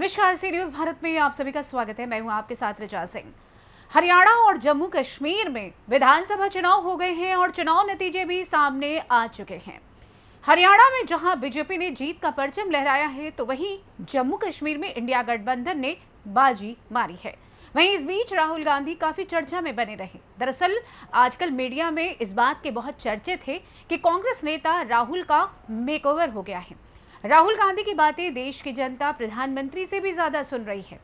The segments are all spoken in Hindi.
नमस्कार सी न्यूज भारत में आप सभी का स्वागत है मैं हूं आपके साथ रिजा सिंह हरियाणा और जम्मू कश्मीर में विधानसभा चुनाव हो गए हैं और चुनाव नतीजे भी सामने आ चुके हैं हरियाणा में जहां बीजेपी ने जीत का परचम लहराया है तो वहीं जम्मू कश्मीर में इंडिया गठबंधन ने बाजी मारी है वहीं इस बीच राहुल गांधी काफी चर्चा में बने रहे दरअसल आजकल मीडिया में इस बात के बहुत चर्चे थे कि कांग्रेस नेता राहुल का मेकओवर हो गया है राहुल गांधी की बातें देश की जनता प्रधानमंत्री से भी ज्यादा सुन रही है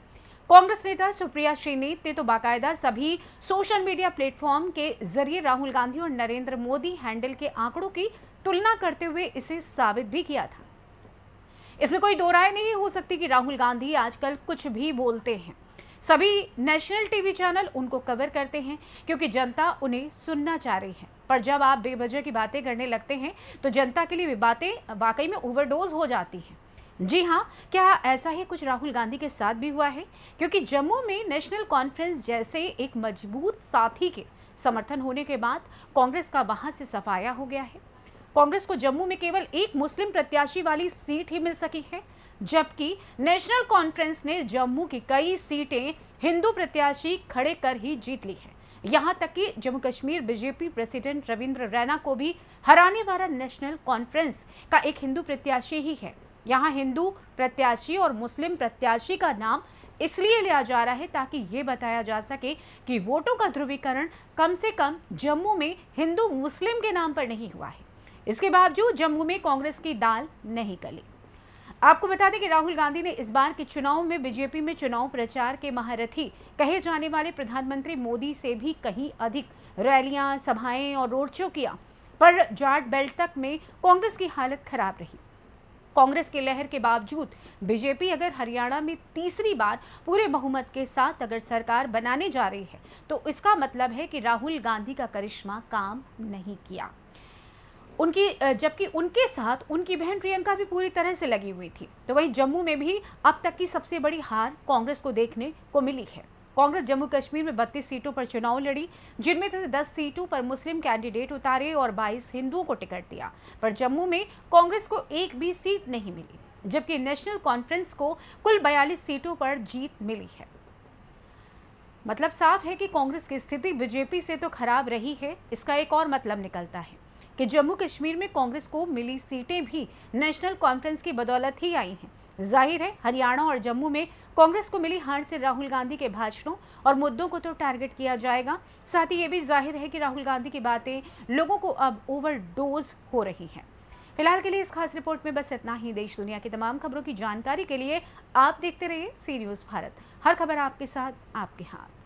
कांग्रेस नेता सुप्रिया श्रीनीत ने तो बाकायदा सभी सोशल मीडिया प्लेटफॉर्म के जरिए राहुल गांधी और नरेंद्र मोदी हैंडल के आंकड़ों की तुलना करते हुए इसे साबित भी किया था इसमें कोई दो राय नहीं हो सकती कि राहुल गांधी आजकल कुछ भी बोलते हैं सभी नेशनल टीवी चैनल उनको कवर करते हैं क्योंकि जनता उन्हें सुनना चाह रही है पर जब आप बेवजह की बातें करने लगते हैं तो जनता के लिए वे बातें वाकई में ओवरडोज हो जाती हैं जी हाँ क्या ऐसा ही कुछ राहुल गांधी के साथ भी हुआ है क्योंकि जम्मू में नेशनल कॉन्फ्रेंस जैसे एक मजबूत साथी के समर्थन होने के बाद कांग्रेस का वहाँ से सफाया हो गया है कांग्रेस को जम्मू में केवल एक मुस्लिम प्रत्याशी वाली सीट ही मिल सकी है जबकि नेशनल कॉन्फ्रेंस ने जम्मू की कई सीटें हिंदू प्रत्याशी खड़े कर ही जीत ली हैं यहाँ तक कि जम्मू कश्मीर बीजेपी प्रेसिडेंट रविंद्र रैना को भी हराने वाला नेशनल कॉन्फ्रेंस का एक हिंदू प्रत्याशी ही है यहाँ हिंदू प्रत्याशी और मुस्लिम प्रत्याशी का नाम इसलिए लिया जा रहा है ताकि ये बताया जा सके कि वोटों का ध्रुवीकरण कम से कम जम्मू में हिंदू मुस्लिम के नाम पर नहीं हुआ है इसके बावजूद जम्मू में कांग्रेस की दाल नहीं कली आपको बता दें कि राहुल गांधी ने इस बार के चुनाव में बीजेपी में चुनाव प्रचार के महारथी कहे जाने वाले प्रधानमंत्री मोदी से भी कहीं अधिक रैलियां सभाएं और रोड शो किया पर जाट बेल्ट तक में कांग्रेस की हालत खराब रही कांग्रेस के लहर के बावजूद बीजेपी अगर हरियाणा में तीसरी बार पूरे बहुमत के साथ अगर सरकार बनाने जा रही है तो इसका मतलब है कि राहुल गांधी का करिश्मा काम नहीं किया उनकी जबकि उनके साथ उनकी बहन प्रियंका भी पूरी तरह से लगी हुई थी तो वहीं जम्मू में भी अब तक की सबसे बड़ी हार कांग्रेस को देखने को मिली है कांग्रेस जम्मू कश्मीर में 32 सीटों पर चुनाव लड़ी जिनमें से 10 सीटों पर मुस्लिम कैंडिडेट उतारे और 22 हिंदुओं को टिकट दिया पर जम्मू में कांग्रेस को एक भी सीट नहीं मिली जबकि नेशनल कॉन्फ्रेंस को कुल बयालीस सीटों पर जीत मिली है मतलब साफ है कि कांग्रेस की स्थिति बीजेपी से तो खराब रही है इसका एक और मतलब निकलता है कि जम्मू कश्मीर में कांग्रेस को मिली सीटें भी नेशनल कॉन्फ्रेंस की बदौलत ही आई हैं जाहिर है हरियाणा और जम्मू में कांग्रेस को मिली हार से राहुल गांधी के भाषणों और मुद्दों को तो टारगेट किया जाएगा साथ ही ये भी जाहिर है कि राहुल गांधी की बातें लोगों को अब ओवरडोज हो रही हैं फिलहाल के लिए इस खास रिपोर्ट में बस इतना ही देश दुनिया की तमाम खबरों की जानकारी के लिए आप देखते रहिए सी न्यूज़ भारत हर खबर आपके साथ आपके हाथ